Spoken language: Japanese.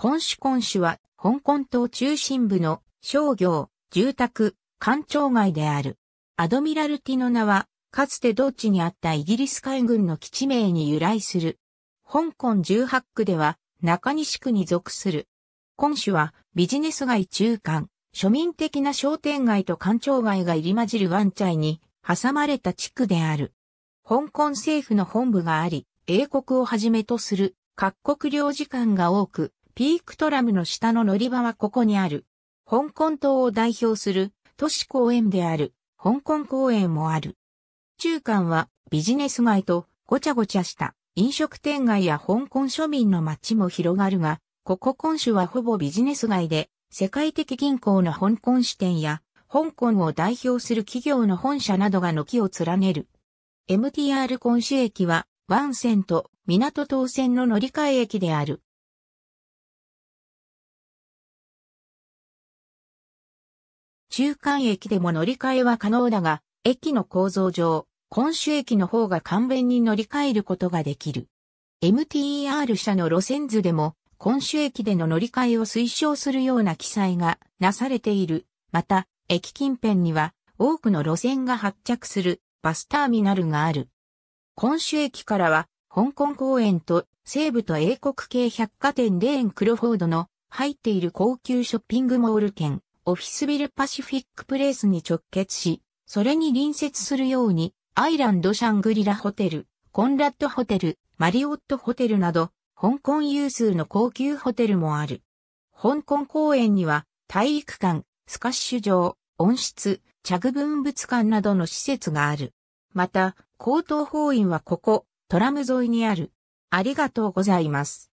コンシュは、香港島中心部の商業、住宅、官庁街である。アドミラルティの名は、かつて同地にあったイギリス海軍の基地名に由来する。香港18区では、中西区に属する。今市は、ビジネス街中間、庶民的な商店街と官庁街が入り混じるワンチャイに、挟まれた地区である。香港政府の本部があり、英国をはじめとする各国領事館が多く、ピークトラムの下の乗り場はここにある。香港島を代表する都市公園である香港公園もある。中間はビジネス街とごちゃごちゃした飲食店街や香港庶民の街も広がるが、ここ今週はほぼビジネス街で世界的銀行の香港支店や香港を代表する企業の本社などが軒を連ねる。MTR 今週駅は湾線と港東線の乗り換え駅である。中間駅でも乗り換えは可能だが、駅の構造上、今週駅の方が簡便に乗り換えることができる。m t r 社の路線図でも、今週駅での乗り換えを推奨するような記載がなされている。また、駅近辺には多くの路線が発着するバスターミナルがある。今週駅からは、香港公園と西部と英国系百貨店レーンクロフォードの入っている高級ショッピングモール券。オフィスビルパシフィックプレイスに直結し、それに隣接するように、アイランドシャングリラホテル、コンラッドホテル、マリオットホテルなど、香港有数の高級ホテルもある。香港公園には、体育館、スカッシュ場、温室、着文物館などの施設がある。また、高等法院はここ、トラム沿いにある。ありがとうございます。